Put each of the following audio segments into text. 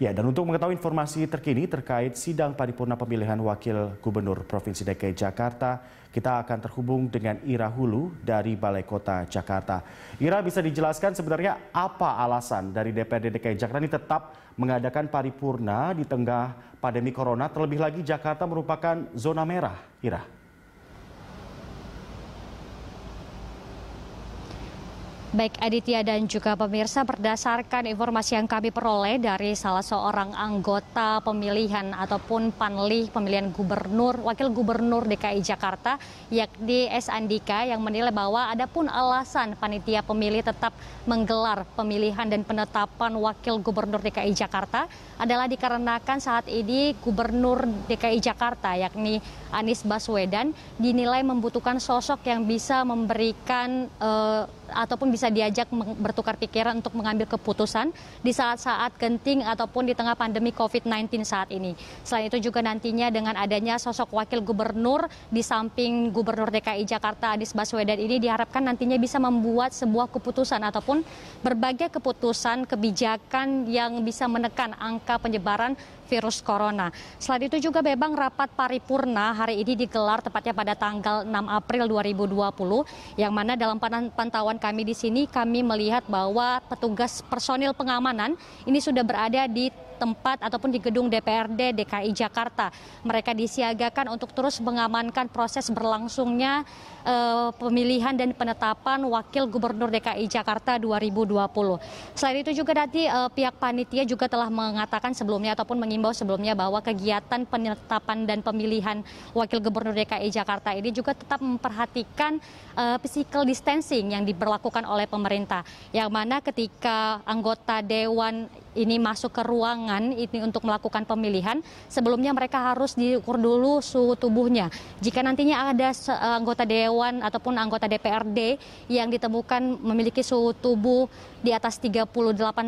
Ya, dan untuk mengetahui informasi terkini terkait sidang paripurna pemilihan Wakil Gubernur Provinsi DKI Jakarta, kita akan terhubung dengan Ira Hulu dari Balai Kota Jakarta. Ira, bisa dijelaskan sebenarnya apa alasan dari DPRD DKI Jakarta ini tetap mengadakan paripurna di tengah pandemi Corona, terlebih lagi Jakarta merupakan zona merah, Ira? Baik Aditya dan juga pemirsa berdasarkan informasi yang kami peroleh dari salah seorang anggota pemilihan ataupun panli pemilihan gubernur wakil gubernur DKI Jakarta yakni S Andika yang menilai bahwa ada pun alasan panitia pemilih tetap menggelar pemilihan dan penetapan wakil gubernur DKI Jakarta adalah dikarenakan saat ini gubernur DKI Jakarta yakni Anies Baswedan dinilai membutuhkan sosok yang bisa memberikan uh, ataupun bisa diajak bertukar pikiran untuk mengambil keputusan di saat-saat genting ataupun di tengah pandemi COVID-19 saat ini. Selain itu juga nantinya dengan adanya sosok wakil gubernur di samping Gubernur DKI Jakarta Anies Baswedan ini diharapkan nantinya bisa membuat sebuah keputusan ataupun berbagai keputusan kebijakan yang bisa menekan angka penyebaran virus corona. Selain itu juga Bebang rapat paripurna hari ini digelar tepatnya pada tanggal 6 April 2020 yang mana dalam pantauan kami di sini kami melihat bahwa petugas personil pengamanan ini sudah berada di tempat ataupun di gedung DPRD DKI Jakarta. Mereka disiagakan untuk terus mengamankan proses berlangsungnya eh, pemilihan dan penetapan Wakil Gubernur DKI Jakarta 2020. Selain itu juga nanti eh, pihak panitia juga telah mengatakan sebelumnya ataupun mengimbau sebelumnya bahwa kegiatan penetapan dan pemilihan Wakil Gubernur DKI Jakarta ini juga tetap memperhatikan eh, physical distancing yang diberlakukan oleh pemerintah. Yang mana ketika anggota Dewan ini masuk ke ruangan ini untuk melakukan pemilihan, sebelumnya mereka harus diukur dulu suhu tubuhnya. Jika nantinya ada anggota dewan ataupun anggota DPRD yang ditemukan memiliki suhu tubuh di atas 38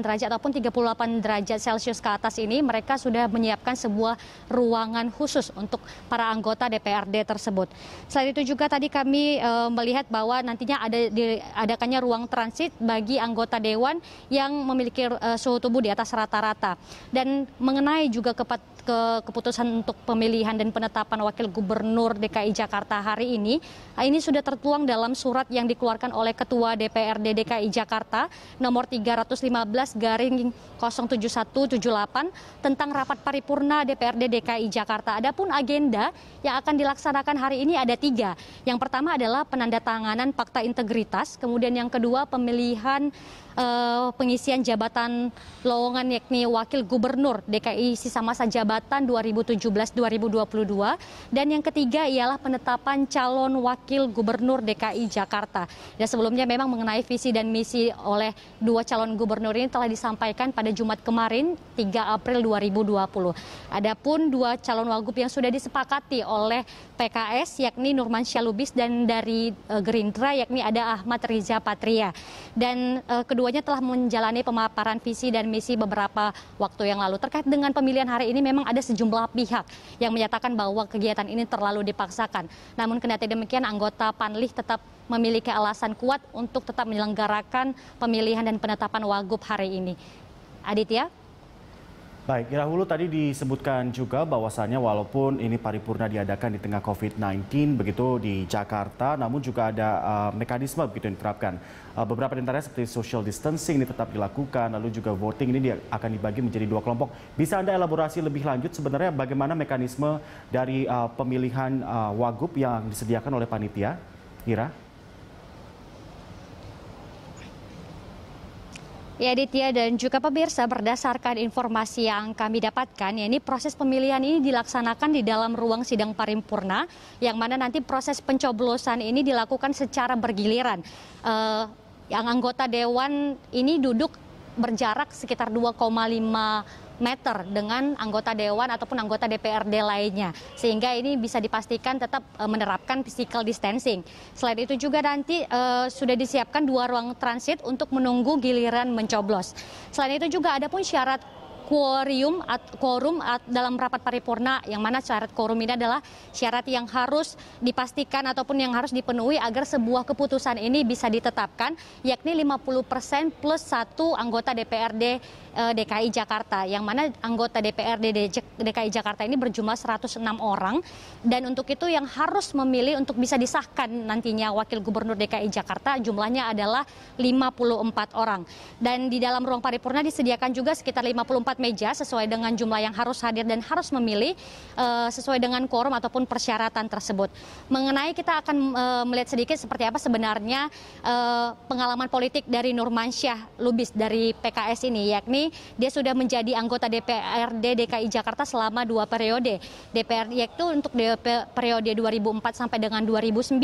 derajat ataupun 38 derajat Celcius ke atas ini, mereka sudah menyiapkan sebuah ruangan khusus untuk para anggota DPRD tersebut. Selain itu juga tadi kami e, melihat bahwa nantinya ada diadakannya ruang transit bagi anggota dewan yang memiliki e, suhu tubuh di atas rata-rata. Dan mengenai juga ke, ke keputusan untuk pemilihan dan penetapan wakil gubernur DKI Jakarta hari ini, ini sudah tertuang dalam surat yang dikeluarkan oleh Ketua DPRD DKI Jakarta nomor 315 garing 07178 tentang rapat paripurna DPRD DKI Jakarta. Adapun agenda yang akan dilaksanakan hari ini ada tiga. Yang pertama adalah penandatanganan fakta integritas, kemudian yang kedua pemilihan eh, pengisian jabatan low Lowongan yakni Wakil Gubernur DKI sisa masa jabatan 2017-2022 dan yang ketiga ialah penetapan calon Wakil Gubernur DKI Jakarta. Dan sebelumnya memang mengenai visi dan misi oleh dua calon gubernur ini telah disampaikan pada Jumat kemarin 3 April 2020. Adapun dua calon wagub yang sudah disepakati oleh PKS yakni Nurman Syalubis dan dari eh, Gerindra yakni ada Ahmad Riza Patria. Dan eh, keduanya telah menjalani pemaparan visi dan misi informasi beberapa waktu yang lalu. Terkait dengan pemilihan hari ini memang ada sejumlah pihak yang menyatakan bahwa kegiatan ini terlalu dipaksakan. Namun kendati demikian anggota Panlih tetap memiliki alasan kuat untuk tetap menyelenggarakan pemilihan dan penetapan Wagub hari ini. Aditya, Baik, Irahulu Hulu tadi disebutkan juga bahwasannya walaupun ini paripurna diadakan di tengah COVID-19 begitu di Jakarta, namun juga ada uh, mekanisme begitu yang diterapkan. Uh, beberapa diantaranya seperti social distancing ini tetap dilakukan, lalu juga voting ini dia akan dibagi menjadi dua kelompok. Bisa Anda elaborasi lebih lanjut sebenarnya bagaimana mekanisme dari uh, pemilihan uh, wagub yang disediakan oleh panitia, Ira? Ya Ditya dan juga pemirsa berdasarkan informasi yang kami dapatkan, ya ini proses pemilihan ini dilaksanakan di dalam ruang sidang paripurna yang mana nanti proses pencoblosan ini dilakukan secara bergiliran. Uh, yang anggota dewan ini duduk berjarak sekitar 2,5 meter dengan anggota dewan ataupun anggota DPRD lainnya. Sehingga ini bisa dipastikan tetap eh, menerapkan physical distancing. Selain itu juga nanti eh, sudah disiapkan dua ruang transit untuk menunggu giliran mencoblos. Selain itu juga ada pun syarat quorum at, quorum at, dalam rapat paripurna yang mana syarat quorum ini adalah syarat yang harus dipastikan ataupun yang harus dipenuhi agar sebuah keputusan ini bisa ditetapkan yakni 50% plus satu anggota DPRD eh, DKI Jakarta yang mana anggota DPRD DKI Jakarta ini berjumlah 106 orang dan untuk itu yang harus memilih untuk bisa disahkan nantinya wakil gubernur DKI Jakarta jumlahnya adalah 54 orang dan di dalam ruang paripurna disediakan juga sekitar 54 empat meja sesuai dengan jumlah yang harus hadir dan harus memilih uh, sesuai dengan quorum ataupun persyaratan tersebut. Mengenai kita akan uh, melihat sedikit seperti apa sebenarnya uh, pengalaman politik dari Nurmansyah Lubis dari PKS ini, yakni dia sudah menjadi anggota DPRD DKI Jakarta selama dua periode. DPR yaitu untuk DP, periode 2004 sampai dengan 2009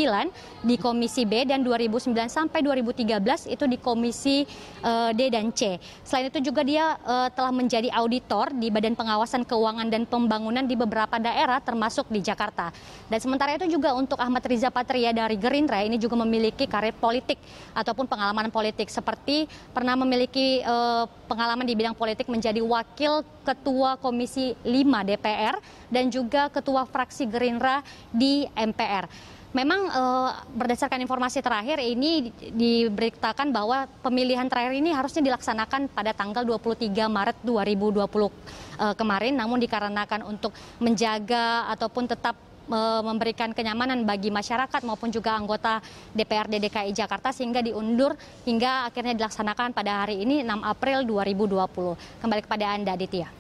di Komisi B dan 2009 sampai 2013 itu di Komisi uh, D dan C. Selain itu juga dia uh, telah menjadi menjadi auditor di Badan Pengawasan Keuangan dan Pembangunan di beberapa daerah termasuk di Jakarta. Dan sementara itu juga untuk Ahmad Riza Patria dari Gerindra ini juga memiliki karir politik ataupun pengalaman politik seperti pernah memiliki eh, pengalaman di bidang politik menjadi wakil ketua Komisi 5 DPR dan juga ketua fraksi Gerindra di MPR. Memang uh, berdasarkan informasi terakhir ini diberitakan bahwa pemilihan terakhir ini harusnya dilaksanakan pada tanggal 23 Maret 2020 uh, eh, kemarin namun dikarenakan untuk menjaga ataupun tetap eh, memberikan kenyamanan bagi masyarakat maupun juga anggota DPRD DKI Jakarta sehingga diundur hingga akhirnya dilaksanakan pada hari ini 6 April 2020. Kembali kepada Anda Aditya.